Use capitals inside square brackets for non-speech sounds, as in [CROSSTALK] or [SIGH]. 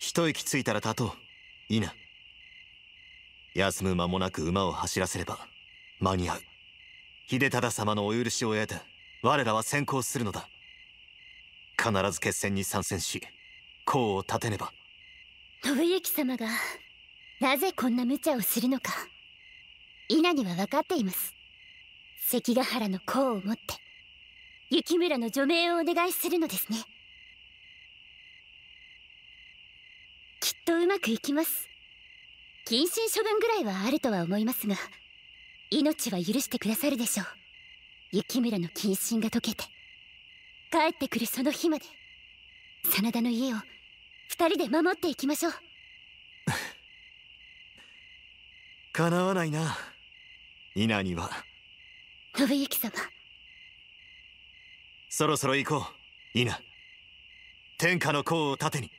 一息ついたら立とういいな休む間もなく馬を走らせれば間に合う秀忠様のお許しを得て我らは先行するのだ必ず決戦に参戦し功を立てねば信行様がなぜこんな無茶をするのか稲には分かっています関ヶ原の功をもって雪村の除名をお願いするのですねまくいきます謹慎処分ぐらいはあるとは思いますが命は許してくださるでしょう雪村の謹慎が解けて帰ってくるその日まで真田の家を二人で守っていきましょう [LAUGHS] 叶わないな稲には信行様そろそろ行こう稲天下の功を盾に